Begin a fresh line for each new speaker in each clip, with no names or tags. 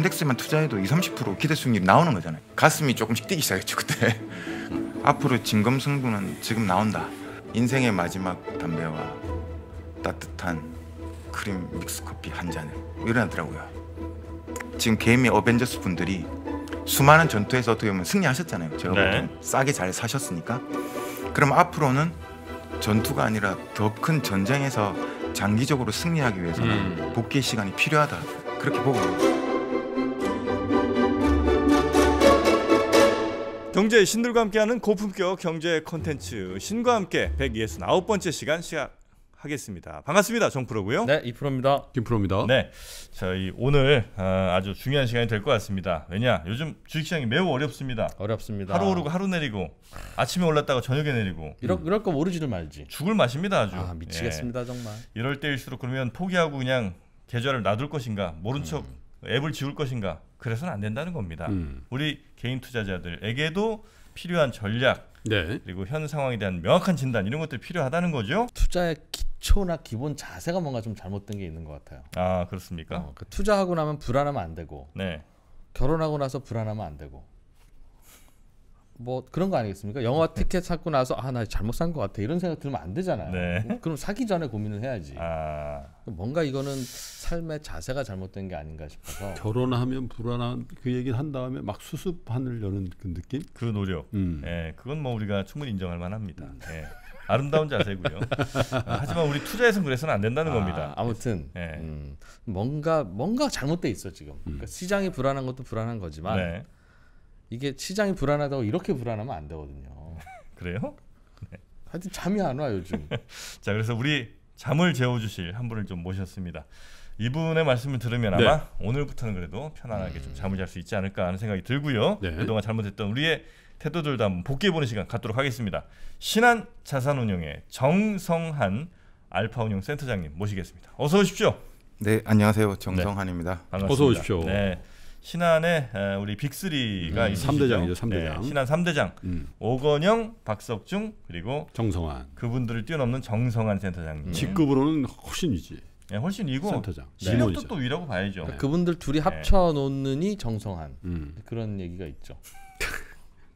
인덱스만 투자해도 20, 30% 기대 수익률이 나오는 거잖아요. 가슴이 조금씩 뛰기 시작했죠 그때. 앞으로 진검승부는 지금 나온다. 인생의 마지막 담배와 따뜻한 크림 믹스 커피 한 잔을 이러더라고요. 지금 개미 어벤져스 분들이 수많은 전투에서 어떻게 보면 승리하셨잖아요. 제가 네. 싸게 잘 사셨으니까. 그럼 앞으로는 전투가 아니라 더 큰 전쟁에서 장기적으로 승리하기 위해서는 음. 복귀 시간이 필요하다. 그렇게 보고 경제의 신들과 함께하는
고품격 경제 콘텐츠 신과 함께 169번째 시간 시작하겠습니다. 반갑습니다. 정프로고요. 네, 이프로입니다. 김프로입니다. 네, 저희 오늘 어, 아주 중요한 시간이 될 것 같습니다. 왜냐, 요즘 주식시장이 매우 어렵습니다. 어렵습니다. 하루 오르고 하루 내리고 아침에 올랐다가 저녁에 내리고 이럴, 음. 이럴 거 모르지를 말지. 죽을 맛입니다, 아주. 아, 미치겠습니다, 예. 정말. 이럴 때일수록 그러면 포기하고 그냥 계좌를 놔둘 것인가, 모른 척 음. 앱을 지울 것인가, 그래서는 안 된다는 겁니다. 음. 우리 개인 투자자들에게도 필요한 전략 네. 그리고 현 상황에 대한 명확한 진단 이런 것들이 필요하다는 거죠. 투자의 기초나
기본 자세가 뭔가 좀 잘못된 게 있는 것 같아요.
아 그렇습니까? 어, 그
투자하고 나면 불안하면 안 되고 네. 결혼하고 나서 불안하면 안 되고 뭐 그런 거 아니겠습니까? 영화 네. 티켓 찾고 나서 아나 잘못 산것 같아 이런 생각 들면 안 되잖아요. 네. 음, 그럼 사기 전에 고민을 해야지. 아... 뭔가 이거는 삶의 자세가 잘못된 게 아닌가 싶어서 결혼하면
불안한 그 얘기를 한 다음에 막수습 하늘 여는 그 느낌? 그 노력. 음. 예, 그건
뭐 우리가 충분히 인정할 만합니다. 음. 예. 아름다운 자세고요. 아, 하지만 우리 투자에서는 그래서는 안 된다는 아, 겁니다.
아무튼 예. 음, 뭔가 뭔가 잘못돼 있어 지금. 음. 그러니까 시장이 불안한 것도 불안한 거지만. 네. 이게 시장이 불안하다고 이렇게 불안하면 안 되거든요. 그래요? 네. 하여튼 잠이 안와 요즘.
자 그래서 우리 잠을 재워주실 한 분을 좀 모셨습니다. 이분의 말씀을 들으면 아마 네. 오늘부터는 그래도 편안하게 음. 좀 잠을 잘 수 있지 않을까 하는 생각이 들고요. 네. 그동안 잘못했던 우리의 태도들도 한번 복귀해보는 시간 갖도록 하겠습니다. 신한 자산운용의 정성한 알파운용 센터장님 모시겠습니다. 어서 오십시오.
네, 안녕하세요. 네. 정성한입니다. 네. 반갑습니다. 어서 오십시오. 네.
신한의 우리 빅리가 음, 3대장이죠. 3대장. 네, 신한 3대장. 음. 오건영, 박석중 그리고 정성환. 그분들을 뛰어넘는 정성환 센터장님. 음.
직급으로는 훨씬이지. 네, 훨씬이고 센터장. 실력도 네. 또 위라고 봐야죠. 그러니까 그분들 둘이 네. 합쳐 놓느니 정성환. 음. 그런 얘기가 있죠.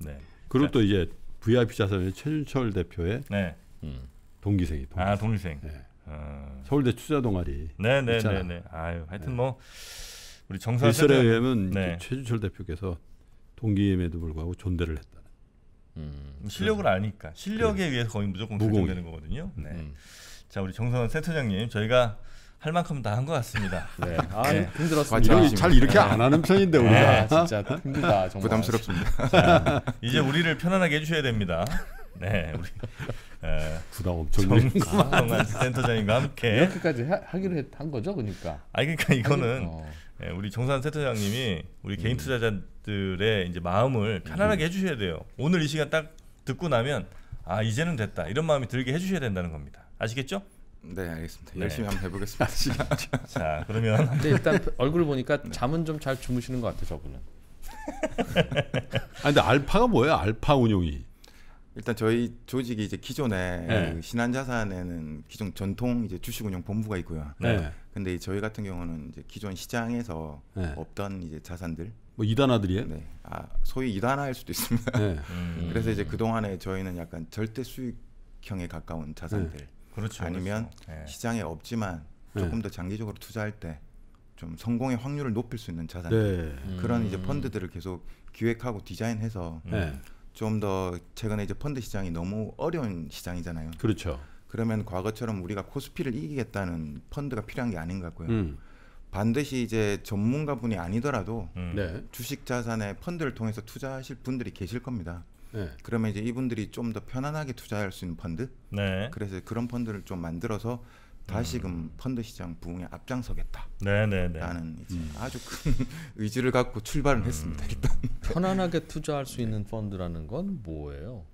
네.
그리고 또 이제 VIP 자산의 최준철 대표의
네. 음.
동기생이 동기생. 아, 동기생. 네. 어... 서울대 투자 동아리. 네, 네, 네, 네.
아유, 하여튼 네. 뭐 우리 정사 일설에
의하면 네. 최주철 대표께서 동기임에도 불구하고 존대를 했다. 음,
실력을 아니까 실력에 그래. 의해서 거의 무조건 결정되는 거거든요. 네. 음. 자 우리 정선원 터장님 저희가 할 만큼 다 한 것 같습니다. 네. 네. 아, 네. 힘들었습니다. 아, 잘 이렇게 네. 안 하는 편인데 우리가 네, 진짜 힘들다. 정말. 부담스럽습니다. 자, 이제 우리를 편안하게 해주셔야 됩니다. 네, 우리 에, 부담 엄청 정성 센터장님과 함께
이렇게까지 하, 기로 했, 한 거죠, 그러니까.
아, 그러니까 이거는. 하기, 어. 예, 우리 정산 세터장님이 우리 개인 음. 투자자들의 이제 마음을 편안하게 음. 해주셔야 돼요. 오늘 이 시간 딱 듣고 나면 아 이제는 됐다 이런 마음이 들게 해주셔야 된다는 겁니다. 아시겠죠? 네 알겠습니다. 네. 열심히 한번 해보겠습니다. 자
그러면
근데 일단 얼굴 보니까 네. 잠은 좀 잘
주무시는 것 같아 저분은. 아 근데 알파가 뭐예요? 알파 운용이? 일단 저희 조직이 이제 기존에 네. 그 신한자산에는 기존 전통 이제 주식운용 본부가 있고요. 네. 근데 저희 같은 경우는 이제 기존 시장에서 네. 없던 이제 자산들 뭐 이단화들이에요? 네. 아, 소위 이단화일 수도 있습니다. 네. 음. 그래서 이제 그동안에 저희는 약간 절대 수익형에 가까운 자산들 네. 그렇죠, 아니면 그렇죠. 네. 시장에 없지만 조금 더 장기적으로 투자할 때 좀 성공의 확률을 높일 수 있는 자산 들 그런 이제 음. 펀드들을 계속 기획하고 디자인해서 음. 좀더 최근에 이제 펀드 시장이 너무 어려운 시장이잖아요. 그렇죠. 그러면 과거처럼 우리가 코스피를 이기겠다는 펀드가 필요한 게 아닌 것 같고요. 음. 반드시 이제 전문가분이 아니더라도 음. 네. 주식 자산에 펀드를 통해서 투자하실 분들이 계실 겁니다. 네. 그러면 이제 이분들이 좀 더 편안하게 투자할 수 있는 펀드. 네. 그래서 그런 펀드를 좀 만들어서 다시금 펀드 시장 부흥에 앞장서겠다. 네네네. 라는 네, 네, 네. 이제 음. 아주 큰 의지를 갖고 출발을 음. 했습니다. 일단 편안하게 투자할 수 있는 펀드라는 건 뭐예요?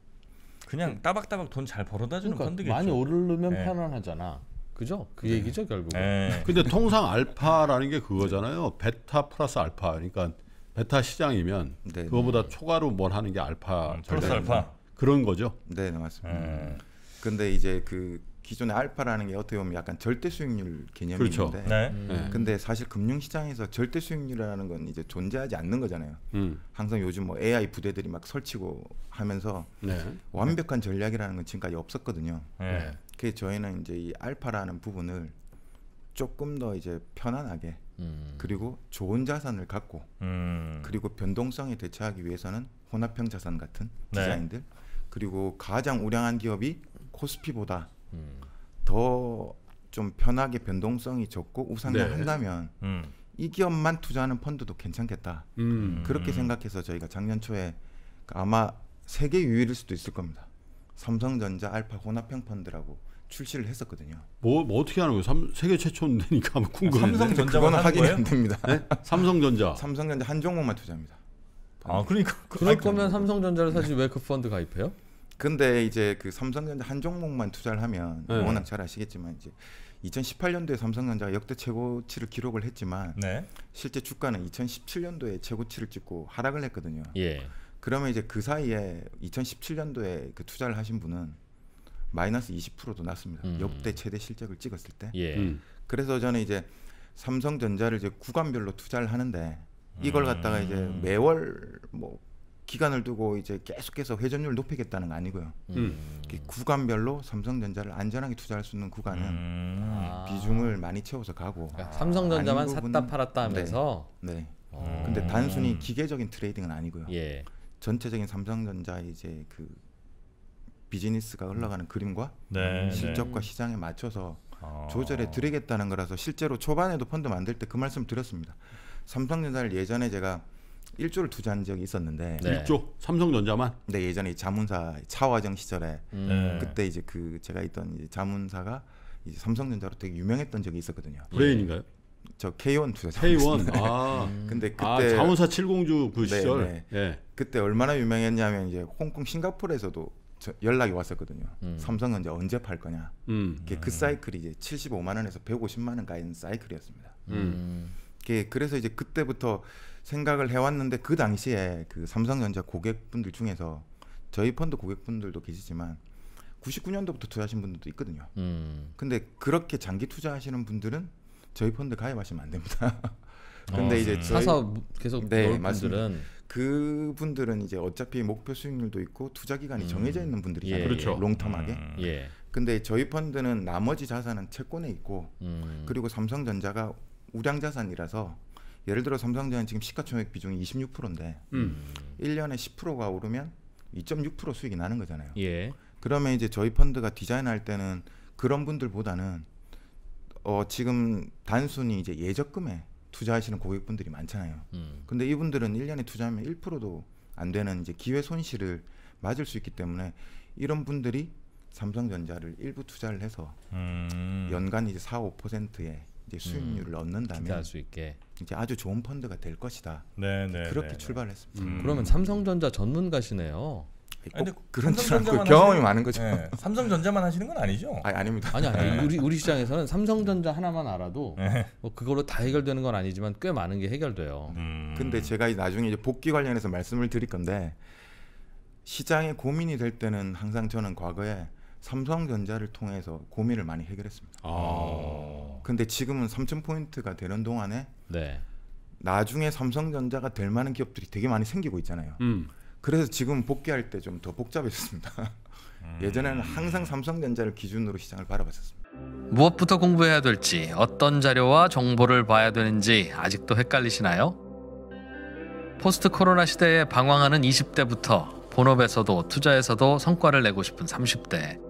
그냥 따박따박 돈 잘 벌어다 주는 그러니까 펀드겠죠. 많이 오르면 네. 편안하잖아. 그죠? 그 네. 얘기죠 결국
네. 근데 통상 알파라는 게 그거잖아요. 베타 플러스 알파. 그러니까 베타 시장이면 네 그거보다 초과로 뭘 하는 게 알파. 플러스 알파.
그런 거죠. 네, 맞습니다. 음. 근데 이제 그 기존의 알파라는 게 어떻게 보면 약간 절대 수익률 개념인데 그렇죠. 네. 음. 네. 근데 사실 금융시장에서 절대 수익률이라는 건 이제 존재하지 않는 거잖아요 음. 항상 요즘 뭐 AI 부대들이 막 설치고 하면서 네. 완벽한 전략이라는 건 지금까지 없었거든요 네. 네. 그게 저희는 이제 이 알파라는 부분을 조금 더 이제 편안하게 음. 그리고 좋은 자산을 갖고 음. 그리고 변동성에 대처하기 위해서는 혼합형 자산 같은 네. 디자인들 그리고 가장 우량한 기업이 코스피보다 음. 더좀 편하게 변동성이 적고 우상향 네. 한다면 음. 이 기업만 투자하는 펀드도 괜찮겠다. 음. 그렇게 음. 생각해서 저희가 작년 초에 아마 세계 유일일 수도 있을 겁니다. 삼성전자 알파 혼합형 펀드라고 출시를 했었거든요. 뭐, 뭐 어떻게
하는 거예요? 삼, 세계 최초인데니까 아마 궁금해. 삼성전자만 확인이 안 됩니다. 네? 삼성전자.
삼성전자 한 종목만 투자합니다. 아 그러니까 그럴 거면 삼성전자를 사실 네. 왜그 펀드 가입해요? 근데 이제 그 삼성전자 한 종목만 투자를 하면 네. 워낙 잘 아시겠지만 이제 2018년도에 삼성전자가 역대 최고치를 기록을 했지만 네. 실제 주가는 2017년도에 최고치를 찍고 하락을 했거든요. 예. 그러면 이제 그 사이에 2017년도에 그 투자를 하신 분은 마이너스 20%도 났습니다. 음. 역대 최대 실적을 찍었을 때. 예. 음. 그래서 저는 이제 삼성전자를 이제 구간별로 투자를 하는데 이걸 음. 갖다가 이제 매월 뭐 기간을 두고 이제 계속해서 회전율 을 높이겠다는 거 아니고요. 음. 음. 구간별로 삼성전자를 안전하게 투자할 수 있는 구간은 음. 아. 비중을 많이 채워서 가고 그러니까 삼성전자만 샀다 팔았다 하면서 네. 네. 음. 근데 단순히 음. 기계적인 트레이딩은 아니고요. 예. 전체적인 삼성전자 이제 그 비즈니스가 흘러가는 그림과 네. 네. 실적과 시장에 맞춰서 아. 조절해 드리겠다는 거라서 실제로 초반에도 펀드 만들 때 그 말씀 드렸습니다. 삼성전자를 예전에 제가 1조를 투자한 적이 있었는데 네. 1조 삼성전자만 네 예전에 자문사 차화정 시절에 음. 네. 그때 이제 그 제가 있던 이제 자문사가 이제 삼성전자로 되게 유명했던 적이 있었거든요. 예. 브레인인가요? 저 K1 투자. K1. 아. 근데 아, 그때 아, 자원사 7공주 그 네, 시절. 네, 네. 그때 얼마나 유명했냐면 이제 홍콩 싱가포르에서도 연락이 왔었거든요. 음. 삼성전자 언제 팔 거냐. 음. 그 음. 사이클이 이제 75만 원에서 150만 원까지는 사이클이었습니다. 음. 음. 그래서 이제 그때부터 생각을 해왔는데 그 당시에 그 삼성전자 고객분들 중에서 저희 펀드 고객분들도 계시지만 99년도부터 투자하신 분들도 있거든요. 음. 근데 그렇게 장기 투자하시는 분들은 저희 펀드 가입하시면 안 됩니다. 근데 어, 이제 네. 저희, 사서 계속 네, 분들은 그분들은 이제 어차피 목표 수익률도 있고 투자 기간이 음. 정해져 있는 분들이잖아요. 예, 그렇죠. 롱텀하게. 음. 예. 근데 저희 펀드는 나머지 자산은 채권에 있고 음. 그리고 삼성전자가 우량자산이라서 예를 들어 삼성전자는 지금 시가총액 비중이 26%인데 음. 1년에 10%가 오르면 2.6% 수익이 나는 거잖아요. 예. 그러면 이제 저희 펀드가 디자인할 때는 그런 분들보다는 어 지금 단순히 이제 예적금에 투자하시는 고객분들이 많잖아요. 음. 근데 이분들은 1년에 투자하면 1%도 안 되는 이제 기회 손실을 맞을 수 있기 때문에 이런 분들이 삼성전자를 일부 투자를 해서 음. 연간 이제 4, 5%의 이제 수익률을 음, 얻는다면 수 있게. 이제 아주 좋은 펀드가 될 것이다. 네, 네, 그렇게 네, 네, 출발했습니다. 음. 그러면
삼성전자 전문가시네요. 아니, 그런 삼성 경험이 하시는, 많은 거죠. 네. 삼성전자만 하시는 건 아니죠? 아니, 아닙니다. 아니, 아니 네. 우리 우리 시장에서는 삼성전자 하나만 알아도 네.
뭐 그걸로 다 해결되는 건 아니지만 꽤 많은 게 해결돼요. 음. 근데 제가 나중에 이제 복귀 관련해서 말씀을 드릴 건데 시장에 고민이 될 때는 항상 저는 과거에 삼성전자를 통해서 고민을 많이 해결했습니다.
아.
근데 지금은 3천 포인트가 되는 동안에 네. 나중에 삼성전자가 될 만한 기업들이 되게 많이 생기고 있잖아요. 음. 그래서 지금 복귀할 때 좀 더 복잡해졌습니다. 예전에는 항상 삼성전자를 기준으로 시장을 바라봤었습니다.
무엇부터 공부해야 될지, 어떤 자료와 정보를 봐야 되는지 아직도 헷갈리시나요? 포스트 코로나 시대에 방황하는 20대부터 본업에서도 투자에서도 성과를 내고 싶은 30대.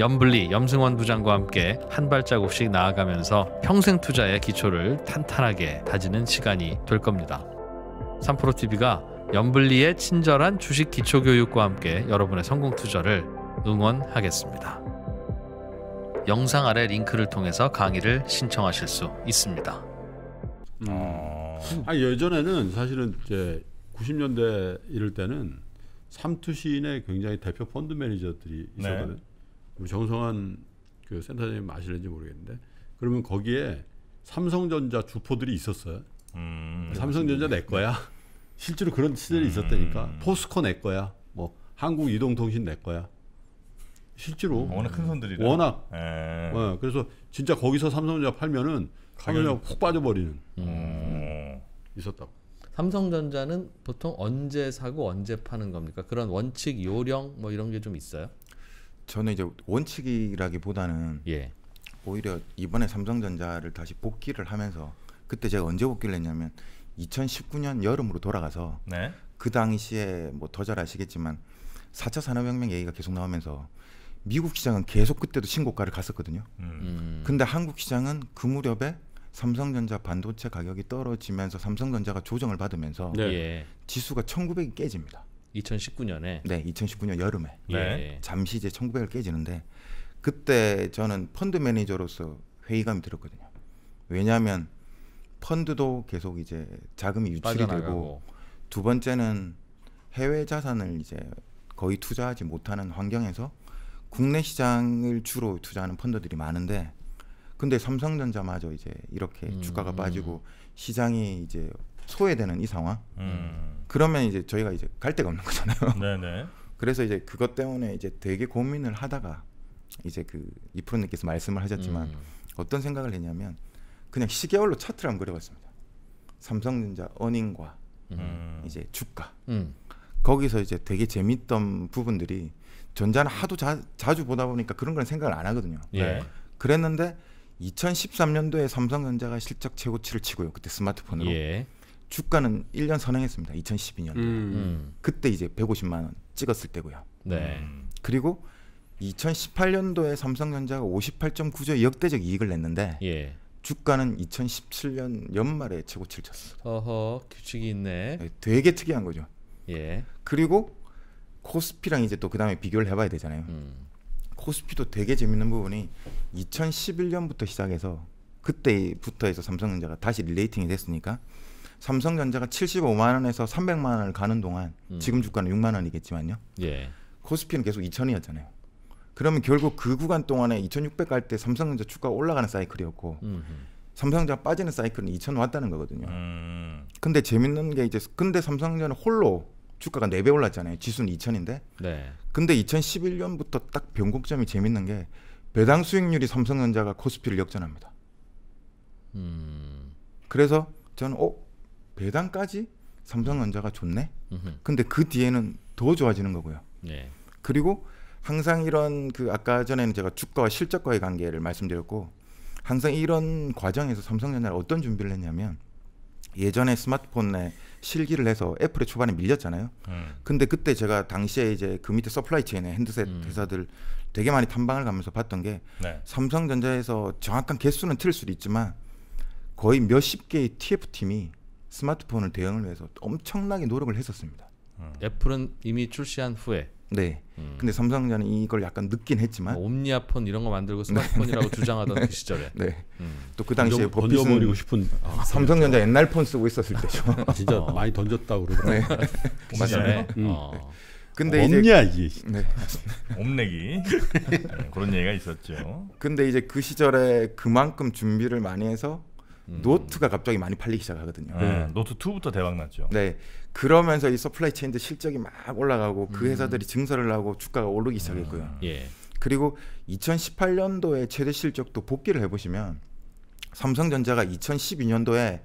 염블리, 염승원 부장과 함께 한 발자국씩 나아가면서 평생 투자의 기초를 탄탄하게 다지는 시간이 될 겁니다. 삼프로TV가 염블리의 친절한 주식 기초 교육과 함께 여러분의 성공 투자를 응원하겠습니다. 영상 아래 링크를 통해서 강의를 신청하실 수 있습니다.
어... 아 예전에는 사실은 이제 90년대 이럴 때는 삼투신의 굉장히 대표 펀드 매니저들이 네. 있었거든. 네. 정성한그 센터장님 아시는지 모르겠는데 그러면 거기에 삼성전자 주포들이 있었어요. 음, 삼성전자 내 거야. 실제로 그런 시절이 음, 있었다니까. 포스코 내 거야. 뭐 한국 이동통신 내 거야.
실제로 음, 워낙 큰 손들이 워낙.
네, 그래서 진짜 거기서 삼성전자 팔면은
삼성전푹 빠져버리는 음. 있었다고. 삼성전자는 보통 언제 사고 언제 파는 겁니까? 그런 원칙, 요령 뭐 이런 게 좀 있어요?
저는 이제 원칙이라기보다는 예. 오히려 이번에 삼성전자를 다시 복귀를 하면서 그때 제가 언제 복귀를 했냐면 2019년 여름으로 돌아가서 네. 그 당시에 뭐 더 잘 아시겠지만 4차 산업혁명 얘기가 계속 나오면서 미국 시장은 계속 그때도 신고가를 갔었거든요. 음. 근데 한국 시장은 그 무렵에 삼성전자 반도체 가격이 떨어지면서 삼성전자가 조정을 받으면서 네. 예. 지수가 1900이 깨집니다. 2019년에 네, 2019년 여름에 예. 네. 잠시 이제 청구백을 깨지는데 그때 저는 펀드 매니저로서 회의감이 들었거든요. 왜냐하면 펀드도 계속 이제 자금이 유출이 빠져나가고. 되고 두 번째는 해외 자산을 이제 거의 투자하지 못하는 환경에서 국내 시장을 주로 투자하는 펀드들이 많은데 근데 삼성전자마저 이제 이렇게 음. 주가가 빠지고 시장이 이제 소외되는 이 상황. 음. 그러면 이제 저희가 이제 갈 데가 없는 거잖아요. 네네. 네. 그래서 이제 그것 때문에 이제 되게 고민을 하다가 이제 그 이프로님께서 말씀을 하셨지만 음. 어떤 생각을 했냐면 그냥 시계월로 차트를 한번 그려봤습니다. 삼성전자 어닝과 음. 이제 주가 음. 거기서 이제 되게 재밌던 부분들이 전자는 하도 자, 주 보다 보니까 그런 걸 생각을 안 하거든요. 예. 네. 그랬는데 2013년도에 삼성전자가 실적 최고치를 치고요. 그때 스마트폰으로. 예. 주가는 1년 선행했습니다. 2012년도에. 음. 음. 그때 이제 150만 원 찍었을 때고요. 네. 음. 그리고 2018년도에 삼성전자가 58.9조의 역대적 이익을 냈는데 예. 주가는 2017년 연말에 최고치를 쳤어요.
어허, 규칙이 있네. 네,
되게 특이한 거죠. 예. 그리고 코스피랑 이제 또 그다음에 비교를 해봐야 되잖아요. 음. 코스피도 되게 재밌는 부분이 2011년부터 시작해서 그때부터 해서 삼성전자가 다시 리레이팅이 됐으니까 삼성전자가 75만 원에서 300만 원을 가는 동안 음. 지금 주가는 6만 원이겠지만요. 예. 코스피는 계속 2천이었잖아요. 그러면 결국 그 구간 동안에 2,600 갈 때 삼성전자 주가 올라가는 사이클이었고 음흠. 삼성전자 빠지는 사이클은 2천 왔다는 거거든요. 음. 근데 재밌는 게 이제 근데 삼성전자 홀로 주가가 네배 올랐잖아요. 지수는 2천인데 네. 근데 2011년부터 딱 변곡점이 재밌는 게 배당 수익률이 삼성전자가 코스피를 역전합니다. 음. 그래서 저는 어 배당까지 삼성전자가 좋네. 으흠. 근데 그 뒤에는 더 좋아지는 거고요. 네. 그리고 항상 이런 그 아까 전에는 제가 주가와 실적과의 관계를 말씀드렸고 항상 이런 과정에서 삼성전자는 어떤 준비를 했냐면 예전에 스마트폰에 실기를 해서 애플에 초반에 밀렸잖아요. 음. 근데 그때 제가 당시에 이제 그 밑에 서플라이 체인의 핸드셋 음. 회사들 되게 많이 탐방을 가면서 봤던 게 네. 삼성전자에서 정확한 개수는 틀릴 수도 있지만 거의 몇십 개의 TF 팀이 스마트폰을 대응을 위해서 엄청나게 노력을 했었습니다.
음. 애플은 이미 출시한 후에.
네. 음. 근데 삼성전자는 이걸 약간 늦긴 했지만. 뭐,
옴니아폰 이런 거 만들고 스마트폰이라고 네. 주장하던 네. 그 시절에. 네. 음. 또그 당시에 버리고 싶은 아, 삼성전자
옛날 폰 쓰고 있었을 때죠. 아, 진짜 어. 많이 던졌다 그러더라고요. 네. 맞아요. 그 음. 어. 근데 없냐 이게 네.
옴내기 네, 그런 얘기가 있었죠.
근데 이제 그 시절에 그만큼 준비를 많이 해서 음. 노트가 갑자기 많이 팔리기 시작하거든요. 네, 노트
2부터 대박 났죠.
네. 그러면서 이 서플라이 체인들 실적이 막 올라가고 그 음. 회사들이 증설을 하고 주가가 오르기 시작했고요. 아, 예. 그리고 2018년도에 최대 실적도 복귀를 해보시면 삼성전자가 2012년도에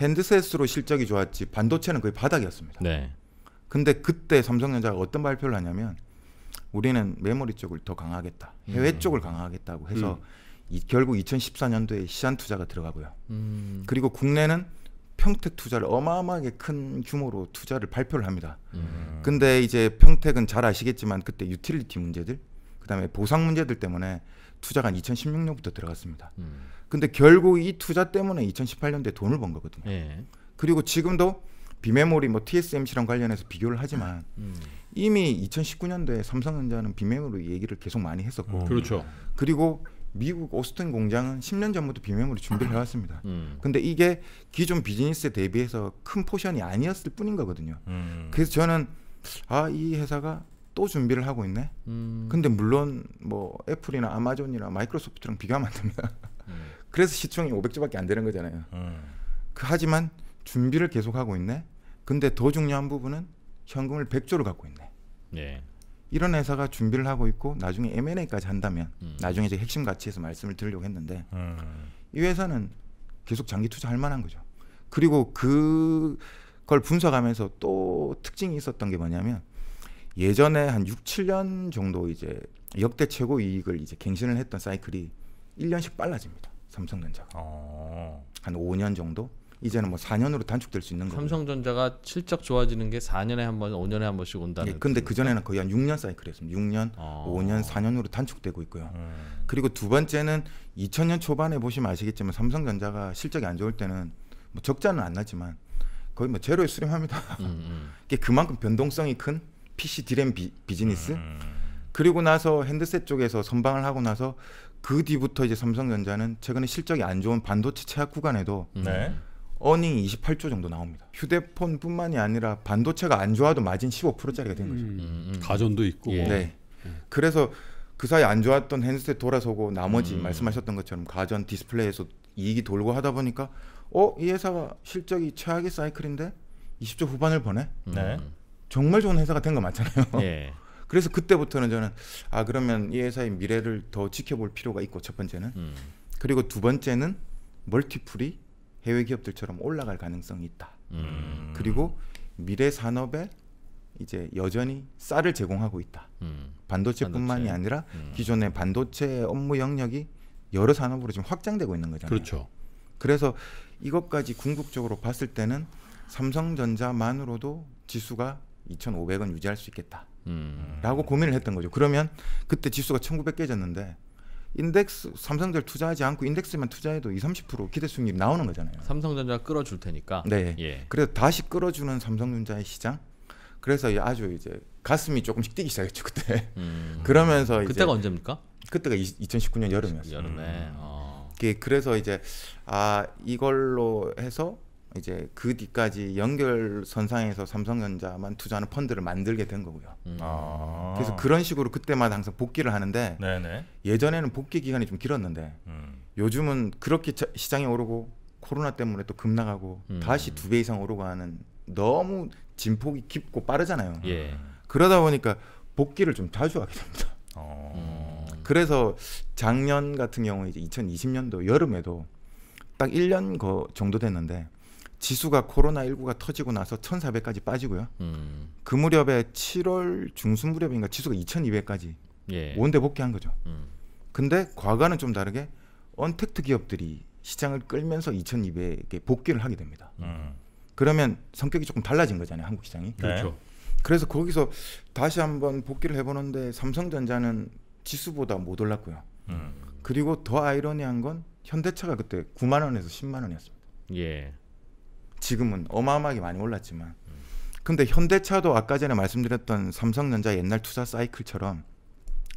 핸드셋으로 실적이 좋았지 반도체는 거의 바닥이었습니다. 네. 근데 그때 삼성전자가 어떤 발표를 하냐면 우리는 메모리 쪽을 더 강화하겠다, 해외 음. 쪽을 강화하겠다고 해서 음. 이, 결국 2014년도에 시한 투자가 들어가고요. 음. 그리고 국내는 평택 투자를 어마어마하게 큰 규모로 투자를 발표를 합니다. 음. 근데 이제 평택은 잘 아시겠지만 그때 유틸리티 문제들, 그다음에 보상 문제들 때문에 투자가 2016년부터 들어갔습니다. 음. 근데 결국 이 투자 때문에 2018년도에 돈을 번 거거든요. 예. 그리고 지금도 비메모리 뭐 TSMC랑 관련해서 비교를 하지만 음. 이미 2019년도에 삼성전자는 비메모리 얘기를 계속 많이 했었고 어, 그렇죠. 그리고 미국 오스턴 공장은 10년 전부터 비메모리 준비를 음. 해왔습니다. 음. 근데 이게 기존 비즈니스에 대비해서 큰 포션이 아니었을 뿐인 거거든요. 음. 그래서 저는 아 이 회사가 또 준비를 하고 있네. 음. 근데 물론 뭐 애플이나 아마존이나 마이크로소프트랑 비교하면 안 됩니다. 음. 그래서 시총이 500조밖에 안 되는 거잖아요. 음. 그, 하지만 준비를 계속하고 있네. 근데 더 중요한 부분은 현금을 100조를 갖고 있네. 예. 이런 회사가 준비를 하고 있고 나중에 M&A까지 한다면 음. 나중에 이제 핵심 가치에서 말씀을 드리려고 했는데 음. 이 회사는 계속 장기 투자할 만한 거죠. 그리고 그걸 분석하면서 또 특징이 있었던 게 뭐냐면 예전에 한 6, 7년 정도 이제 역대 최고 이익을 이제 갱신을 했던 사이클이 1년씩 빨라집니다. 삼성전자가. 어. 한 5년 정도? 이제는 뭐 4년으로 단축될 수 있는 거예요.
삼성전자가 실적 좋아지는 게 4년에 한 번, 5년에 한 번씩 온다는. 예,
근데 그 전에는 거의 한 6년 사이클이었습니다. 6년, 아. 5년, 4년으로 단축되고 있고요. 음. 그리고 두 번째는 2000년 초반에 보시면 아시겠지만 삼성전자가 실적이 안 좋을 때는 뭐 적자는 안 나지만 거의 뭐 제로에 수렴합니다. 음, 음. 이게 그만큼 변동성이 큰 PC 디램 비, 비즈니스. 음, 음, 그리고 나서 핸드셋 쪽에서 선방을 하고 나서 그 뒤부터 이제 삼성전자는 최근에 실적이 안 좋은 반도체 최악 구간에도 네. 어닝이 28조 정도 나옵니다. 휴대폰뿐만이 아니라 반도체가 안 좋아도 마진 15%짜리가 된 거죠. 음, 음, 음, 가전도 있고. 예. 네. 예. 그래서 그 사이 안 좋았던 핸드셋 돌아서고 나머지 음. 말씀하셨던 것처럼 가전 디스플레이에서 이익이 돌고 하다 보니까 어 이 회사가 실적이 최악의 사이클인데 20조 후반을 보네 음. 네. 정말 좋은 회사가 된 거 맞잖아요. 예. 그래서 그때부터는 저는 아 그러면 이 회사의 미래를 더 지켜볼 필요가 있고 첫 번째는 음. 그리고 두 번째는 멀티플이 해외 기업들처럼 올라갈 가능성이 있다. 음. 그리고 미래 산업에 이제 여전히 쌀을 제공하고 있다. 음. 반도체뿐만이 반도체. 아니라 음. 기존의 반도체 업무 영역이 여러 산업으로 지금 확장되고 있는 거잖아요. 그렇죠. 그래서 이것까지 궁극적으로 봤을 때는 삼성전자만으로도 지수가 2,500원 유지할 수 있겠다라고 음. 고민을 했던 거죠. 그러면 그때 지수가 1,900개였는데 인덱스 삼성들 투자하지 않고 인덱스만 투자해도 2, 30% 기대 수익률 나오는 거잖아요.
삼성전자 끌어줄 테니까. 네. 예.
그래서 다시 끌어주는 삼성전자의 시장. 그래서 아주 이제 가슴이 조금씩 뛰기 시작했죠 그때. 음. 그러면서 이제 그때가 언제입니까? 그때가 이, 2019년 여름이었어요. 여름에. 음. 어. 그, 그래서 이제 아 이걸로 해서 이제 그 뒤까지 연결선상에서 삼성전자만 투자하는 펀드를 만들게 된 거고요. 음. 아. 그래서 그런 식으로 그때마다 항상 복귀를 하는데 네네. 예전에는 복귀 기간이 좀 길었는데 음. 요즘은 그렇게 시장이 오르고 코로나 때문에 또 급락하고 음. 다시 두 배 이상 오르고 하는 너무 진폭이 깊고 빠르잖아요. 예. 그러다 보니까 복귀를 좀 자주 하게 됩니다. 어. 음. 그래서 작년 같은 경우에 이제 2020년도 여름에도 딱 1년 거 정도 됐는데 지수가 코로나19가 터지고 나서 1,400까지 빠지고요. 음. 그 무렵에 7월 중순 무렵인가 지수가 2,200까지 예. 원대 복귀한 거죠. 음. 근데 과거는좀 다르게 언택트 기업들이 시장을 끌면서 2,200에 복귀를 하게 됩니다. 음. 그러면 성격이 조금 달라진 거잖아요, 한국 시장이. 네. 그렇죠. 그래서 거기서 다시 한번 복귀를 해보는데 삼성전자는 지수보다 못 올랐고요. 음. 그리고 더 아이러니한 건 현대차가 그때 9만 원에서 10만 원이었습니다. 예. 지금은 어마어마하게 많이 올랐지만 근데 현대차도 아까 전에 말씀드렸던 삼성전자 옛날 투자 사이클처럼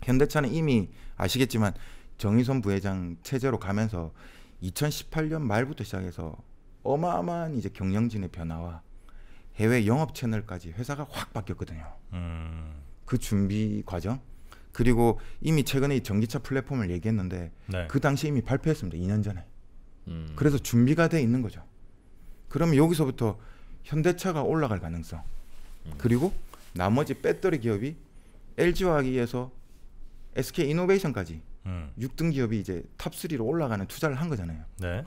현대차는 이미 아시겠지만 정의선 부회장 체제로 가면서 2018년 말부터 시작해서 어마어마한 이제 경영진의 변화와 해외 영업 채널까지 회사가 확 바뀌었거든요. 음. 그 준비 과정 그리고 이미 최근에 전기차 플랫폼을 얘기했는데 네. 그 당시 이미 발표했습니다. 2년 전에. 음. 그래서 준비가 돼 있는 거죠. 그러면 여기서부터 현대차가 올라갈 가능성. 음. 그리고 나머지 배터리 기업이 LG화학에서 SK 이노베이션까지 음. 6등 기업이 이제 탑 3로 올라가는 투자를 한 거잖아요. 네.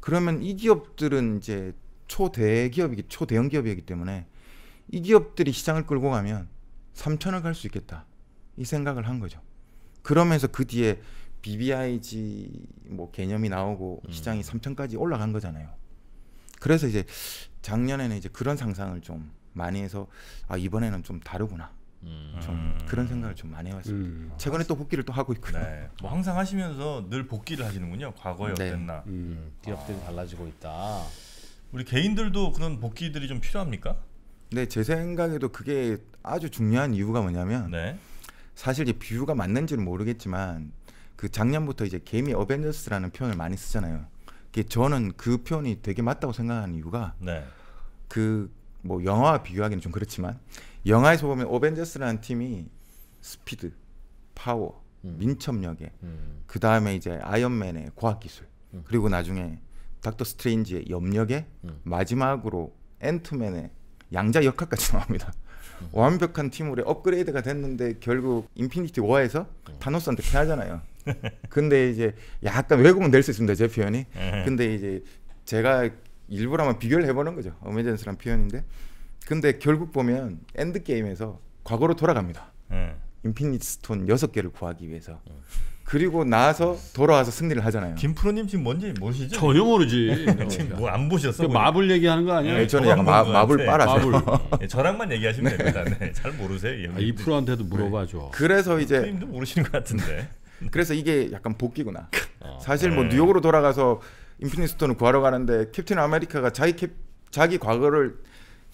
그러면 이 기업들은 이제 초대기업이기 초대형 기업이기 때문에 이 기업들이 시장을 끌고 가면 3천을 갈 수 있겠다. 이 생각을 한 거죠. 그러면서 그 뒤에 BBIG 뭐 개념이 나오고 음. 시장이 3천까지 올라간 거잖아요. 그래서 이제 작년에는 이제 그런 상상을 좀 많이 해서 아 이번에는 좀 다르구나. 음. 좀 그런 생각을 좀 많이 해봤습니다 음. 최근에 또 복귀를 또 하고 있고요. 네. 뭐 항상 하시면서 늘 복귀를 하시는군요. 과거에 네. 어땠나. 네. 음. 기업들이 아. 달라지고
있다. 우리 개인들도 그런 복귀들이 좀 필요합니까?
네, 제 생각에도 그게 아주 중요한 이유가 뭐냐면 네. 사실 이제 비유가 맞는지는 모르겠지만 그 작년부터 이제 개미 어벤져스라는 표현을 많이 쓰잖아요. 저는 그 표현이 되게 맞다고 생각하는 이유가 네. 그뭐 영화와 비교하기는 좀 그렇지만 영화에서 보면 어벤져스라는 팀이 스피드, 파워, 음. 민첩력에 음. 그 다음에 이제 아이언맨의 과학기술 음. 그리고 나중에 닥터 스트레인지의 염력에 음. 마지막으로 앤트맨의 양자 역학까지 나옵니다. 음. 완벽한 팀으로 업그레이드가 됐는데 결국 인피니티 워에서 음. 타노스한테 패하잖아요. 근데 이제 약간 왜곡은 될 수 있습니다 제 표현이. 예. 근데 이제 제가 일부러 한번 비교를 해보는 거죠. 어메전스란 표현인데. 근데 결국 보면 엔드 게임에서 과거로 돌아갑니다. 예. 인피니티 스톤 여 개를 구하기 위해서. 네. 그리고 나서 돌아와서 승리를 하잖아요. 김프로님 지금 뭔지 모시죠 전혀 모르지. 지금 뭐 안 보셨어? 마블
얘기하는 거 아니야? 네, 저는 어, 약간 마, 뭐, 마블 네, 빨아서. 마블. 저랑만 얘기하시면 됩니다. 네, 잘 모르세요. 아, 이 프로한테도 물어봐줘. 그래서 이제 프로님도 모르시는
것 같은데. 그래서 이게 약간 복귀구나. 어, 사실 뭐 네. 뉴욕으로 돌아가서 인피니트 스톤을 구하러 가는데 캡틴 아메리카가 자기 캡, 자기 과거를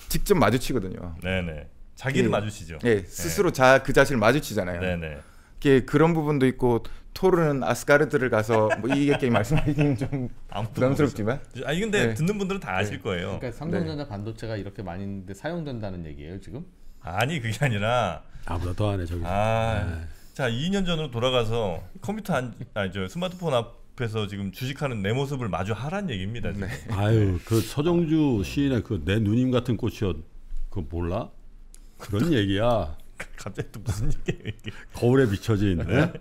직접 마주치거든요. 네네. 네.
자기를 예, 마주치죠. 예,
네. 스스로 자그 자신을 마주치잖아요. 네네. 게 그런 부분도 있고 토르는 아스가르드를 가서 뭐 이게 말씀하기는 좀 부담스럽지만 그렇죠. 아니
근데 네. 듣는 분들은 다 아실 네. 거예요. 그러니까 삼성전자 네. 반도체가 이렇게 많이 사용된다는 얘기예요
지금? 아니 그게 아니라 아보다 더하네 저기. 아. 자 2년 전으로 돌아가서 컴퓨터 안, 아니 저 스마트폰 앞에서 지금 주식하는 내 모습을 마주 하란 얘기입니다. 지 네.
아유 그 서정주 시인의 그내 누님 같은 꽃이여 그 몰라? 그런 얘기야. 갑자기 또 무슨 얘기 거울에 비춰진. 네? 네?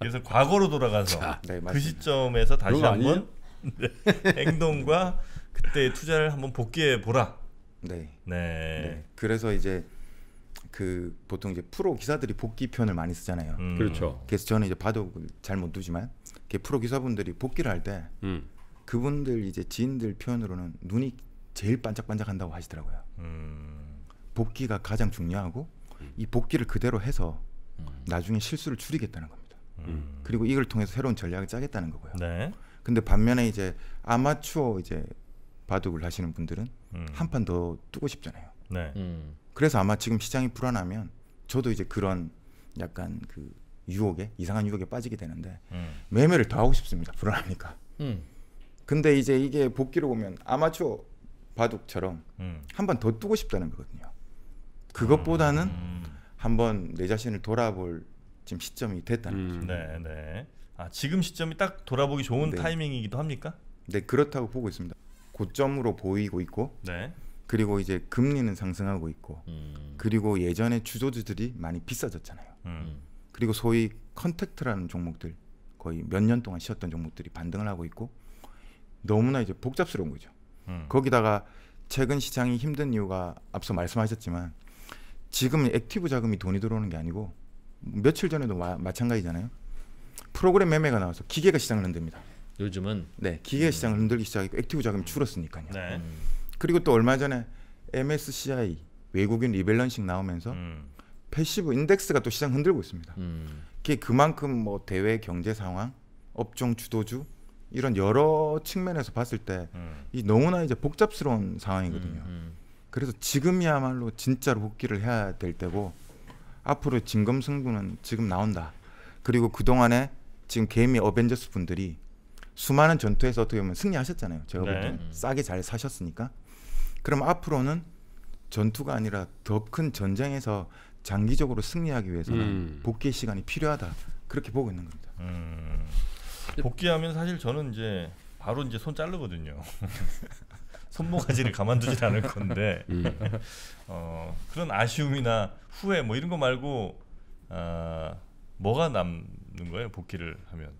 그래서 과거로 돌아가서 자, 네, 그 시점에서 다시 한번 네,
행동과 그때 투자를 한번 복귀해 보라. 네. 네. 네. 그래서 이제 그 보통 이제 프로 기사들이 복귀 편을 많이 쓰잖아요. 음. 그렇죠. 그래서 저는 이제 바둑을 잘 못 두지만 프로 기사분들이 복귀를 할때 음. 그분들 이제 지인들 표현으로는 눈이 제일 반짝반짝한다고 하시더라고요.
음.
복귀가 가장 중요하고 이 복귀를 그대로 해서 음. 나중에 실수를 줄이겠다는 겁니다. 음. 음. 그리고 이걸 통해서 새로운 전략을 짜겠다는 거고요. 네. 근데 반면에 이제 아마추어 이제 바둑을 하시는 분들은 한 판 더두고 싶잖아요. 네. 그래서 아마 지금 시장이 불안하면 저도 이제 그런 약간 그 유혹에 이상한 유혹에 빠지게 되는데 음. 매매를 더 하고 싶습니다. 불안하니까. 음. 근데 이제 이게 복귀로 보면 아마추어 바둑처럼 음. 한번 더 뜨고 싶다는 거거든요. 그것보다는 음. 한번 내 자신을 돌아볼 지금 시점이 됐다는 음. 거죠. 네, 네. 아, 지금 시점이 딱 돌아보기 좋은 네.
타이밍이기도 합니까?
네, 그렇다고 보고 있습니다. 고점으로 보이고 있고 네. 그리고 이제 금리는 상승하고 있고 음. 그리고 예전에 주도주들이 많이 비싸졌잖아요. 음. 음. 그리고 소위 컨택트라는 종목들 거의 몇 년 동안 쉬었던 종목들이 반등을 하고 있고 너무나 이제 복잡스러운 거죠. 음. 거기다가 최근 시장이 힘든 이유가 앞서 말씀하셨지만 지금 액티브 자금이 돈이 들어오는 게 아니고 며칠 전에도 마, 마찬가지잖아요. 프로그램 매매가 나와서 기계가 시장을 흔듭니다. 요즘은 네 기계 음. 시장을 흔들기 시작했고 액티브 자금이 줄었으니까요. 네. 음. 그리고 또 얼마 전에 MSCI 외국인 리밸런싱 나오면서 음. 패시브 인덱스가 또 시장 흔들고 있습니다. 음. 그게 그만큼 뭐 대외 경제 상황, 업종 주도주 이런 여러 측면에서 봤을 때이 음. 너무나 이제 복잡스러운 상황이거든요. 음, 음. 그래서 지금이야말로 진짜로 복귀를 해야 될 때고 앞으로 진검승부는 지금 나온다. 그리고 그 동안에 지금 개미 어벤져스 분들이 수많은 전투에서 어떻게 보면 승리하셨잖아요. 제가 네. 볼때 는 싸게 잘 사셨으니까 그럼 앞으로는 전투가 아니라 더 큰 전쟁에서 장기적으로 승리하기 위해서는 음. 복귀 시간이 필요하다 그렇게 보고 있는 겁니다. 음.
복귀하면 사실 저는 이제 바로 이제 손 자르거든요. 손모가지를 가만두질 않을 건데 음. 어, 그런 아쉬움이나 후회 뭐 이런 거 말고 아, 뭐가 남는
거예요 복귀를 하면?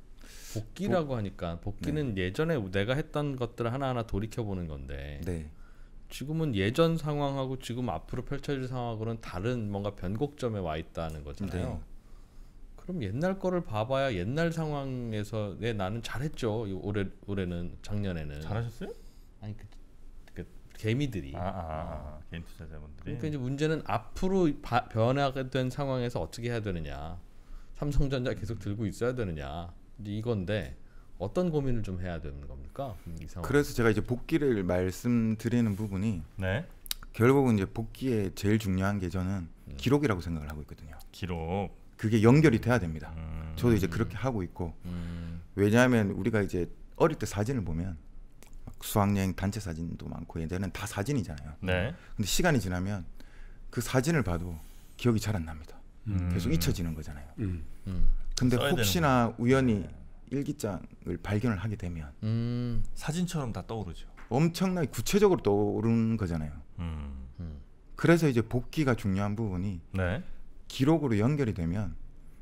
복귀라고 복... 하니까 복귀는 네. 예전에 내가 했던 것들을 하나하나 돌이켜 보는 건데 네. 지금은 예전 상황하고 지금 앞으로 펼쳐질 상황하고는 다른 뭔가 변곡점에 와 있다는 거잖아요. 네. 그럼 옛날 거를 봐봐야 옛날 상황에서 내 네, 나는 잘했죠. 올해 올해는 작년에는 잘하셨어요? 아니 그, 그 개미들이 아, 아, 아, 아, 개인 투자자분들이 그러니까 이제 문제는 앞으로 바, 변화가 된 상황에서 어떻게 해야 되느냐 삼성전자 계속 들고 있어야 되느냐 이제 이건데 어떤 고민을 좀 해야 되는 겁니까? 음, 그래서
제가 이제 복귀를 말씀드리는 부분이 네. 결국은 이제 복귀의 제일 중요한 게 저는 음. 기록이라고 생각을 하고 있거든요. 기록. 그게 연결이 돼야 됩니다. 음. 저도 이제 그렇게 하고 있고 음. 왜냐하면 우리가 이제 어릴 때 사진을 보면 수학여행 단체 사진도 많고 예전에는 다 사진이잖아요. 네. 근데 시간이 지나면 그 사진을 봐도 기억이 잘 안 납니다. 음. 계속 잊혀지는 거잖아요. 음. 근데 혹시나 우연히 일기장을 발견을 하게 되면
음. 사진처럼 다
떠오르죠. 엄청나게 구체적으로 떠오르는 거잖아요. 음. 음. 그래서 이제 복귀가 중요한 부분이 네. 기록으로 연결이 되면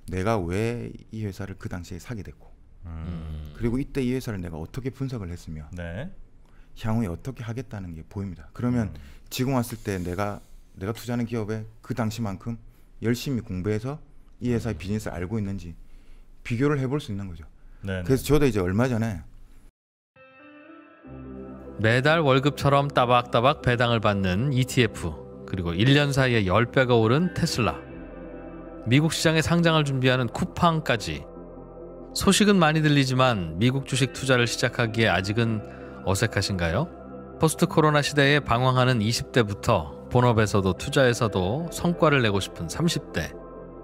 내가 왜 이 회사를 그 당시에 사게 됐고 음. 그리고 이때 이 회사를 내가 어떻게 분석을 했으며 네. 향후에 어떻게 하겠다는 게 보입니다. 그러면 음. 지금 왔을 때 내가 내가 투자하는 기업에 그 당시만큼 열심히 공부해서 이 회사의 음. 비즈니스를 알고 있는지 비교를 해볼 수 있는 거죠. 네네. 그래서 저도 이제 얼마 전에
매달 월급처럼 따박따박 배당을 받는 ETF 그리고 1년 사이에 10배가 오른 테슬라 미국 시장에 상장을 준비하는 쿠팡까지 소식은 많이 들리지만 미국 주식 투자를 시작하기에 아직은 어색하신가요? 포스트 코로나 시대에 방황하는 20대부터 본업에서도 투자에서도 성과를 내고 싶은 30대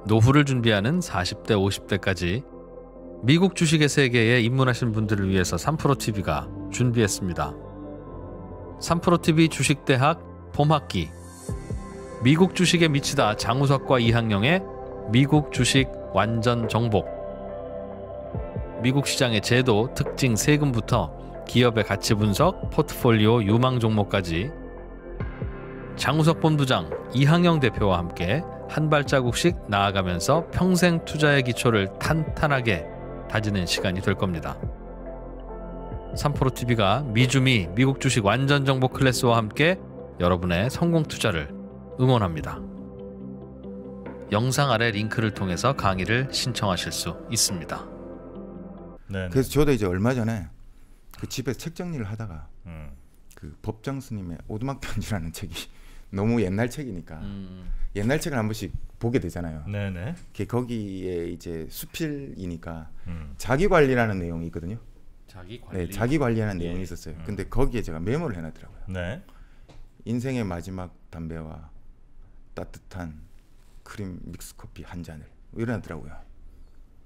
노후를 준비하는 40대 50대까지 미국 주식의 세계에 입문하신 분들을 위해서 3프로TV가 준비했습니다. 3프로TV 주식대학 봄학기 미국 주식에 미치다 장우석과 이학영의 미국 주식 완전 정복 미국 시장의 제도, 특징, 세금부터 기업의 가치 분석, 포트폴리오, 유망 종목까지 장우석 본부장 이항영 대표와 함께 한 발자국씩 나아가면서 평생 투자의 기초를 탄탄하게 가지는 시간이 될 겁니다. 삼프로 TV가 미주미 미국 주식 완전 정보 클래스와 함께 여러분의 성공 투자를 응원합니다. 영상 아래 링크를 통해서 강의를 신청하실 수
있습니다. 네 그래서 저도 이제 얼마 전에 그 집에서 책 정리를 하다가 음. 그 법장 스님의 오두막 편지라는 책이 너무 옛날 책이니까 음. 옛날 책을 한 번씩 보게 되잖아요. 네네. 거기에 이제 수필이니까 음. 자기 관리라는 내용이 있거든요. 자기 네, 관리. 네, 자기 관리하는 예. 내용이 있었어요. 음. 근데 거기에 제가 메모를 해놨더라고요. 네. 인생의 마지막 담배와 따뜻한 크림 믹스 커피 한 잔을 뭐 이러더라고요.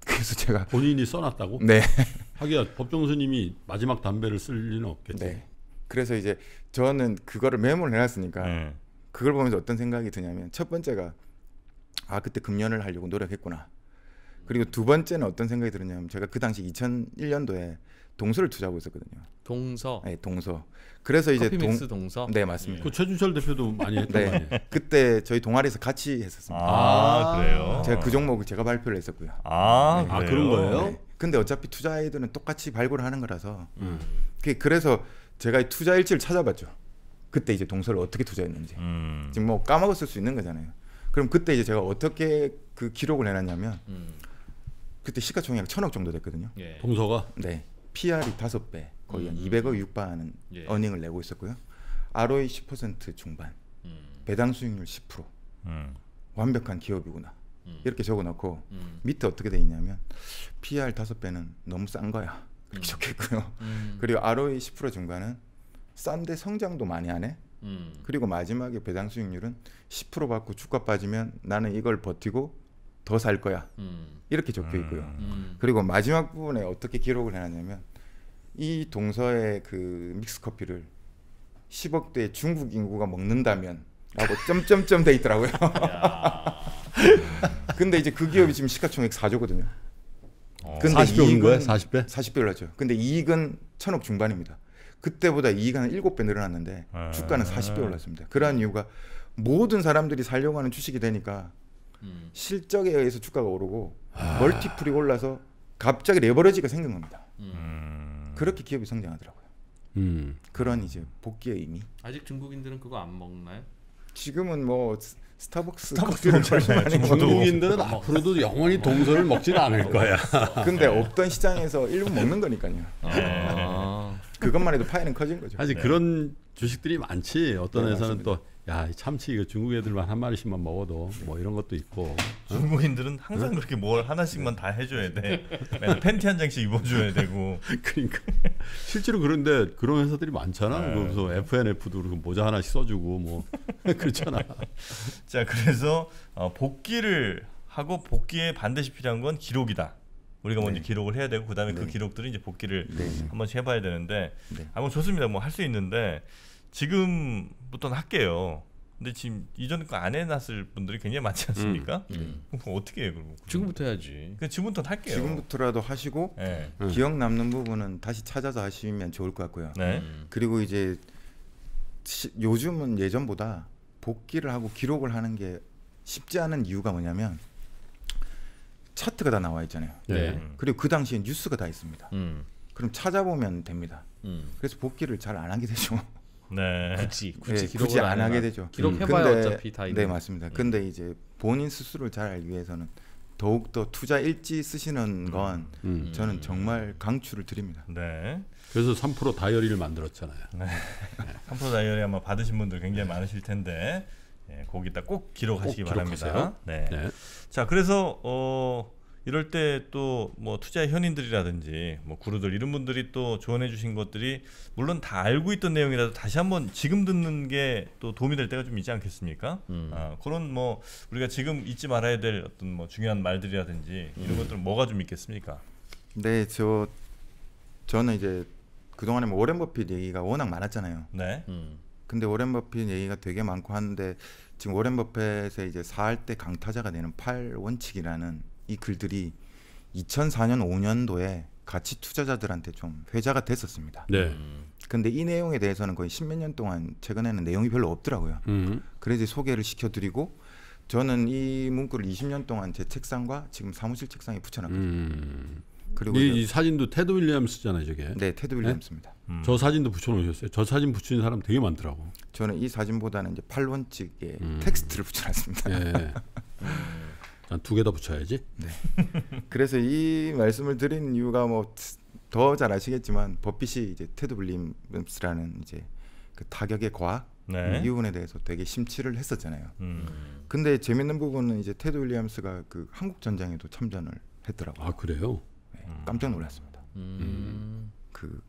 그래서 제가
본인이 써놨다고? 네. 하기야 법정스님이 마지막 담배를 쓸 리는 없겠지. 네.
그래서 이제 저는 그거를 메모를 해놨으니까 네. 그걸 보면서 어떤 생각이 드냐면 첫 번째가 아 그때 금연을 하려고 노력했구나. 그리고 두 번째는 어떤 생각이 들었냐면 제가 그 당시 2001년도에 동서를 투자하고 있었거든요. 동서. 네, 동서. 그래서 이제 동, 동서. 네, 맞습니다. 예. 그 최준철 대표도 많이 했던 네, 그때 저희 동아리에서 같이 했었습니다. 아, 아, 그래요. 제가 그 종목을 제가 발표를 했었고요. 아, 아 네. 아 그런 거예요? 네. 근데 어차피 투자 아이들은 똑같이 발굴하는 을 거라서. 음. 그래서 제가 투자 일지를 찾아봤죠. 그때 이제 동서를 어떻게 투자했는지. 음. 지금 뭐 까먹었을 수 있는 거잖아요. 그럼 그때 이제 제가 어떻게 그 기록을 해놨냐면 음. 그때 시가총액 천억 정도 됐거든요. 예. 동서가 네. PR이 다섯 배 거의 음. 한 200억 육박하는 예. 어닝을 내고 있었고요. ROE 10% 중반, 음. 배당 수익률 10%. 음. 완벽한 기업이구나. 음. 이렇게 적어놓고 음. 밑에 어떻게 돼 있냐면 PR 다섯 배는 너무 싼 거야. 그렇게 음. 적혀 있고요. 그리고 ROE 10% 중반은 싼데 성장도 많이 안 해. 음. 그리고 마지막에 배당 수익률은 10% 받고 주가 빠지면 나는 이걸 버티고 더 살 거야. 음. 이렇게 적혀 음. 있고요. 음. 그리고 마지막 부분에 어떻게 기록을 해놨냐면 이 동서의 그 믹스 커피를 10억대 중국 인구가 먹는다면라고 점점점 돼 있더라고요. 근데 이제 그 기업이 지금 시가총액 4조거든요. 어, 40배 이익은 40배? 40배 올랐죠. 근데 이익은 천억 중반입니다. 그때보다 이익 한 7배 늘어났는데 아. 주가는 40배 올랐습니다. 그러한 이유가 모든 사람들이 살려고 하는 주식이 되니까 음. 실적에 의해서 주가가 오르고 아. 멀티플이 올라서 갑자기 레버리지가 생긴 겁니다. 음. 음. 그렇게 기업이 성장하더라고요. 음. 그런 이제 복귀의 의미. 아직 중국인들은 그거 안 먹나요? 지금은 뭐 스타벅스 커피를 중국인들은 앞으로도 영원히 동서를 먹지는 않을 거야. 근데 네. 없던 시장에서 일부 먹는 거니까요. 아. 그것만 해도 파이는 커진 거죠. 사실 네.
그런 주식들이 많지. 어떤 네, 회사는 또 야, 참치 이거 중국 애들만 한 마리씩만 먹어도 뭐 이런 것도 있고. 중국인들은 항상 그렇게 뭘 하나씩만 다 해줘야 돼. 네. 팬티
한 장씩 입어줘야 되고. 그러니까
실제로 그런데 그런 회사들이
많잖아. 네. 그래서 FNF도 그렇고 모자 하나씩 써주고 뭐
그렇잖아. 자,
그래서 어, 복귀를 하고 복귀에 반드시 필요한 건 기록이다. 우리가 먼저 네. 기록을 해야 되고 그다음에 그 네. 그 기록들을 이제 복기를 네. 한 번씩 해봐야 되는데 네. 아뭐 좋습니다. 뭐 할 수 있는데 지금부터는 할게요. 근데 지금 이전 거 안 해놨을 분들이 굉장히 많지 음. 않습니까? 음, 그럼 어떻게 해요? 그럼 지금부터 해야지.
그 지금부터 할게요. 지금부터라도 하시고 네. 음. 기억 남는 부분은 다시 찾아서 하시면 좋을 것 같고요. 네. 음. 그리고 이제 시, 요즘은 예전보다 복기를 하고 기록을 하는 게 쉽지 않은 이유가 뭐냐면 차트가 다 나와 있잖아요. 네. 네. 음. 그리고 그 당시에 뉴스가 다 있습니다. 음. 그럼 찾아보면 됩니다. 음. 그래서 복귀를 잘 안 하게 되죠.
네. 굳이 예, 굳이, 네, 굳이 안 하게 되죠. 기록해봐야 근데, 어차피 다 있는. 네 맞습니다. 음.
근데 이제 본인 스스로를 잘 알기 위해서는 더욱 더 투자 일지 쓰시는 음. 건 음. 저는 정말 강추를 드립니다. 네. 그래서 3% 다이어리를 만들었잖아요. 네.
3% 다이어리 아마 받으신 분들 굉장히 많으실 텐데 예, 거기다 꼭 기록하시기 꼭 바랍니다. 네. 네. 자, 그래서 어 이럴 때 또 뭐 투자 현인들이라든지 뭐 구루들 이런 분들이 또 조언해 주신 것들이 물론 다 알고 있던 내용이라도 다시 한번 지금 듣는 게 또 도움이 될 때가 좀 있지 않겠습니까? 음. 아, 그런 뭐 우리가 지금 잊지 말아야 될 어떤 뭐 중요한 말들이라든지 이런 음. 것들은 뭐가 좀 있겠습니까?
네, 저 저는 이제 그동안에 뭐 오랜 버핏 얘기가 워낙 많았잖아요. 네. 음. 근데 워렌 버핏 얘기가 되게 많고 하는데 지금 워렌 버핏의 이제 사할 때 강타자가 되는 팔 원칙이라는 이 글들이 2004년 5년도에 가치 투자자들한테 좀 회자가 됐었습니다. 네. 근데 이 내용에 대해서는 거의 십몇 년 동안 최근에는 내용이 별로 없더라고요. 음. 그래서 소개를 시켜드리고 저는 이 문구를 20년 동안 제 책상과 지금 사무실 책상에 붙여놨거든요. 음. 그리고 이, 이
사진도 테드 윌리엄스잖아요, 저게. 네, 테드 네? 윌리엄스입니다. 네? 음. 저 사진도 붙여놓으셨어요.
저 사진 붙이는 사람 되게 많더라고. 저는 이 사진보다는 이제 팔론칙에 음. 텍스트를 붙여놨습니다. 예. 네. 두개더 붙여야지. 네. 그래서 이 말씀을 드린 이유가 뭐 더 잘 아시겠지만 버핏이 이제 테드 윌리엄스라는 이제 그 타격의 과학 네. 이 부분에 대해서 되게 심취를 했었잖아요. 음. 근데 재밌는 부분은 이제 테드 윌리엄스가 그 한국 전쟁에도 참전을 했더라고요. 아 그래요? 음. 깜짝 놀랐습니다. 음. 그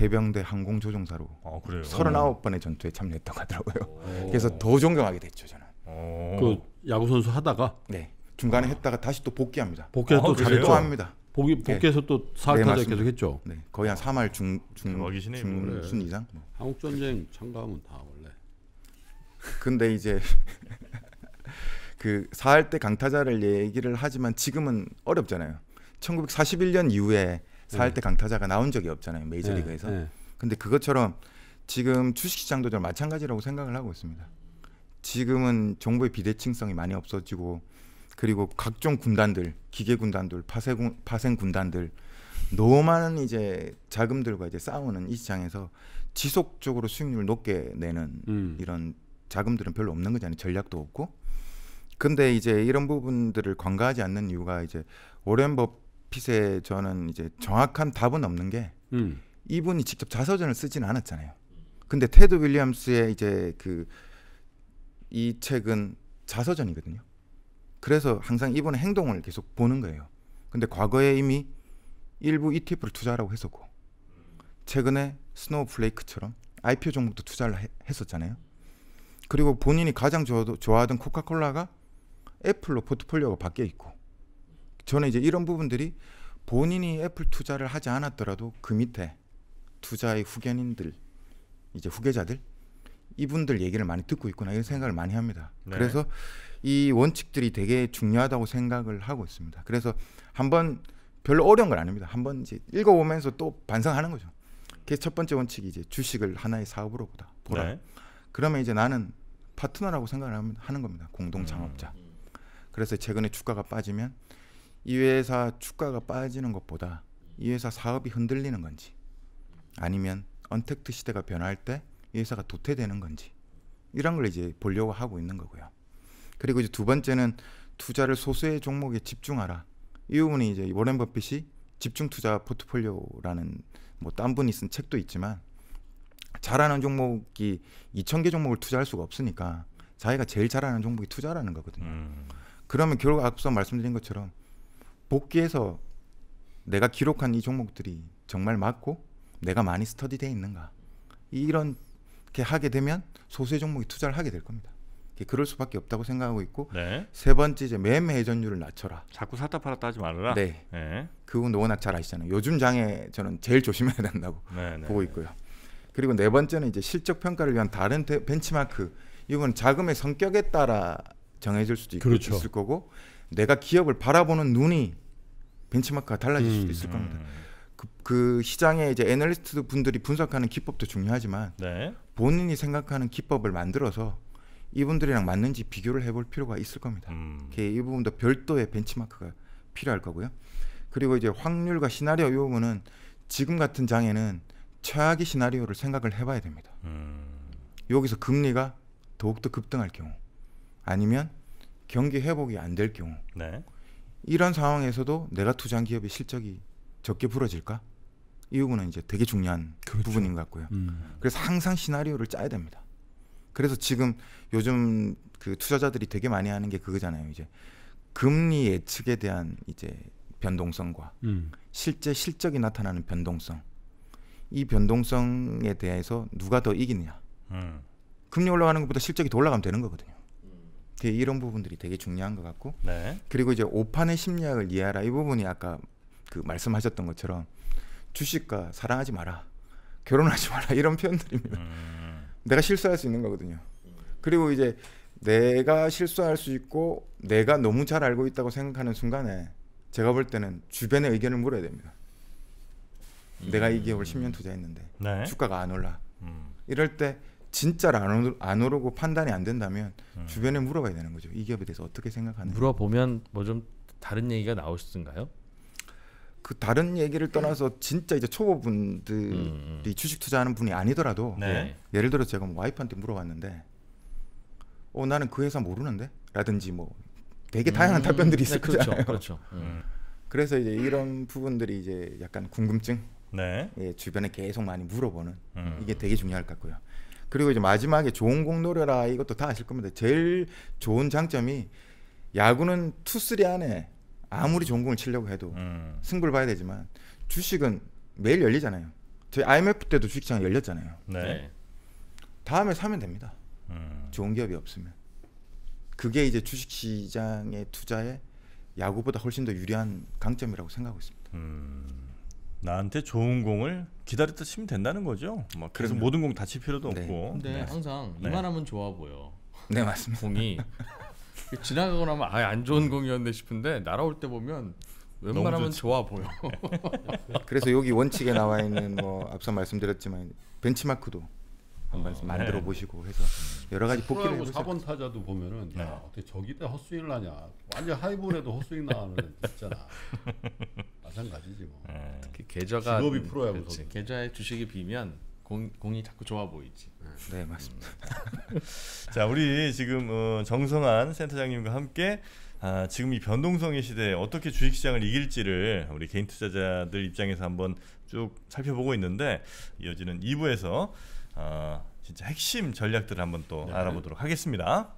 해병대 항공조종사로 아, 그래요? 39번의 전투에 참여했다고 하더라고요. 그래서 더 존경하게 됐죠 저는. 오. 그 야구 선수 하다가 네 중간에 아. 했다가 다시 또 복귀합니다. 복귀해서 아, 네. 또 잘했죠. 합니다. 복귀 복귀해서 네. 또 사흘까지 네, 계속했죠. 네 거의 한 3할 중중순 그래. 이상. 뭐.
한국 전쟁 참가하면 다 원래.
근데 이제 그 사할 때 강타자를 얘기를 하지만 지금은 어렵잖아요. 1941년 이후에 사할때 네. 강타자가 나온 적이 없잖아요 메이저리그에서. 네, 네. 근데 그것처럼 지금 주식시장도 좀 마찬가지라고 생각을 하고 있습니다. 지금은 정부의 비대칭성이 많이 없어지고 그리고 각종 군단들 기계 군단들 파생 파생 군단들 너무 많은 이제 자금들과 이제 싸우는 이 시장에서 지속적으로 수익률 높게 내는 음. 이런 자금들은 별로 없는 거잖아요. 전략도 없고. 근데 이제 이런 부분들을 관가하지 않는 이유가 이제 오랜 법 핏에 저는 이제 정확한 답은 없는 게 음. 이분이 직접 자서전을 쓰진 않았잖아요. 근데 테드 윌리엄스의 이제 그 이 책은 자서전이거든요. 그래서 항상 이분의 행동을 계속 보는 거예요. 근데 과거에 이미 일부 ETF를 투자라고 했었고 최근에 스노우플레이크처럼 IPO 종목도 투자를 해, 했었잖아요. 그리고 본인이 가장 좋아하던 코카콜라가 애플로 포트폴리오가 바뀌어 있고 저는 이제 이런 부분들이 본인이 애플 투자를 하지 않았더라도 그 밑에 투자의 후견인들 이제 후계자들 이분들 얘기를 많이 듣고 있구나 이런 생각을 많이 합니다. 네. 그래서 이 원칙들이 되게 중요하다고 생각을 하고 있습니다. 그래서 한번 별로 어려운 건 아닙니다. 한번 이제 읽어보면서 또 반성하는 거죠. 그게 첫 번째 원칙이 이제 주식을 하나의 사업으로 보다 보라. 네. 그러면 이제 나는 파트너라고 생각을 하는 겁니다. 공동 창업자. 음. 그래서 최근에 주가가 빠지면 이 회사 주가가 빠지는 것보다 이 회사 사업이 흔들리는 건지 아니면 언택트 시대가 변할 때 이 회사가 도태되는 건지 이런 걸 이제 보려고 하고 있는 거고요. 그리고 이제 두 번째는 투자를 소수의 종목에 집중하라. 이 부분이 이제 워렌 버핏이 집중 투자 포트폴리오라는 뭐 딴 분이 쓴 책도 있지만 잘하는 종목이 2천개 종목을 투자할 수가 없으니까 자기가 제일 잘하는 종목이 투자라는 거거든요. 음. 그러면 결국 앞서 말씀드린 것처럼 복귀해서 내가 기록한 이 종목들이 정말 맞고 내가 많이 스터디돼 있는가 이런게 하게 되면 소수의 종목이 투자를 하게 될 겁니다. 그럴 수밖에 없다고 생각하고 있고 네. 세 번째 이제 매매 회전율을 낮춰라.
자꾸 샀다 팔았다 하지 말아라. 네.
네. 그건 워낙 잘 아시잖아요. 요즘 장에 저는 제일 조심해야 된다고 네, 네, 보고 있고요. 그리고 네 번째는 이제 실적 평가를 위한 다른 데, 벤치마크. 이건 자금의 성격에 따라 정해질 수도 있, 그렇죠. 있을 거고 내가 기업을 바라보는 눈이 벤치마크가 달라질 수도 음, 있을 겁니다. 음. 그, 그 시장에 이제 애널리스트 분들이 분석하는 기법도 중요하지만 네. 본인이 생각하는 기법을 만들어서 이분들이랑 맞는지 비교를 해볼 필요가 있을 겁니다. 음. 이 부분도 별도의 벤치마크가 필요할 거고요. 그리고 이제 확률과 시나리오 요구는 지금 같은 장에는 최악의 시나리오를 생각을 해봐야 됩니다. 음. 여기서 금리가 더욱더 급등할 경우 아니면 경기 회복이 안 될 경우 네. 이런 상황에서도 내가 투자한 기업의 실적이 적게 부러질까? 이 부분은 이제 되게 중요한 그렇죠. 부분인 것 같고요. 음. 그래서 항상 시나리오를 짜야 됩니다. 그래서 지금 요즘 그 투자자들이 되게 많이 하는 게 그거잖아요. 이제 금리 예측에 대한 이제 변동성과 음. 실제 실적이 나타나는 변동성 이 변동성에 대해서 누가 더 이기느냐. 음. 금리 올라가는 것보다 실적이 더 올라가면 되는 거거든요. 그 이런 부분들이 되게 중요한 것 같고 네. 그리고 이제 오판의 심리학을 이해하라 이 부분이 아까 그 말씀하셨던 것처럼 주식과 사랑하지 마라 결혼하지 마라 이런 표현들입니다. 음. 내가 실수할 수 있는 거거든요. 그리고 이제 내가 실수할 수 있고 내가 너무 잘 알고 있다고 생각하는 순간에 제가 볼 때는 주변의 의견을 물어야 됩니다. 음. 내가 이 기업을 10년 음. 투자했는데 네. 주가가 안 올라. 음. 이럴 때 진짜로 안, 오르, 고 판단이 안 된다면 음. 주변에 물어봐야 되는 거죠. 이 기업에 대해서 어떻게 생각하는?
물어보면 뭐 좀 다른 얘기가 나오시던가요?
그 다른 얘기를 떠나서 진짜 이제 초보분들이 음, 음. 주식 투자하는 분이 아니더라도 네. 네. 예를 들어 제가 뭐 와이프한테 물어봤는데 어 나는 그 회사 모르는데 라든지 뭐 되게 다양한 음, 답변들이 네, 있을 네, 거잖아요. 그렇죠. 그 그래서 이제 이런 부분들이 이제 약간 궁금증 네. 예, 주변에 계속 많이 물어보는 음. 이게 되게 중요할 것 같고요. 그리고 이제 마지막에 좋은 공 노려라 이것도 다 아실 겁니다. 제일 좋은 장점이 야구는 투쓰리 안에 아무리 좋은 공을 치려고 해도 음. 승부를 봐야 되지만 주식은 매일 열리잖아요. 저희 IMF 때도 주식장 열렸잖아요. 네. 네. 다음에 사면 됩니다. 음. 좋은 기업이 없으면 그게 이제 주식시장의 투자에 야구보다 훨씬 더 유리한 강점이라고 생각하고 있습니다.
음.
나한테 좋은 공을 기다렸다 치면 된다는 거죠. 막 뭐 그래서 그 모든 공 다 칠
필요도 네. 없고. 근데 네. 항상 네. 이만하면 좋아 보여. 네 맞습니다. 공이 지나가고 나면 아예 안 좋은 공이었네 싶은데 날아올 때 보면 웬만하면 좋아 보여.
그래서 여기 원칙에 나와 있는 뭐 앞서 말씀드렸지만 벤치마크도 한번 어, 만들어 네. 보시고 해서 여러 가지 복귀를 해보세요. 4번
타자도 보면은 네. 야, 어떻게 저기다 헛스윙을 하냐. 완전 하이볼에도 헛스윙 나는 있잖아. 마찬가지지 뭐. 네. 특히 계좌가
직업이 프로야 그렇계좌에주식이 비면 공, 공이 자꾸 좋아 보이지. 네 맞습니다. 음.
자 우리 지금 어, 정성한 센터장님과 함께 아, 지금 이 변동성의 시대에 어떻게 주식시장을 이길지를 우리 개인 투자자들 입장에서 한번 쭉 살펴보고 있는데 이어지는 2부에서 어, 진짜 핵심 전략들을 한번 또 네. 알아보도록 하겠습니다.